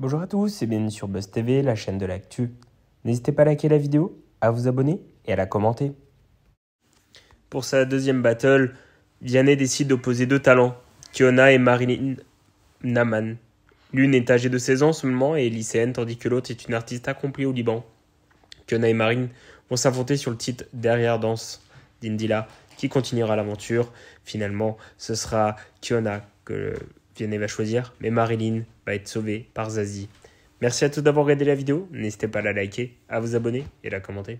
Bonjour à tous et bienvenue sur Buzz TV, la chaîne de l'actu. N'hésitez pas à liker la vidéo, à vous abonner et à la commenter. Pour sa deuxième battle, Vianney décide d'opposer deux talents, Kiona et Marine Naman. L'une est âgée de 16 ans seulement et lycéenne, tandis que l'autre est une artiste accomplie au Liban. Kiona et Marine vont s'affronter sur le titre Derrière Danse d'Indila, qui continuera l'aventure. Finalement, ce sera Kiona que Vianney va choisir, mais Marilyn va être sauvée par Zazie. Merci à tous d'avoir regardé la vidéo, n'hésitez pas à la liker, à vous abonner et à la commenter.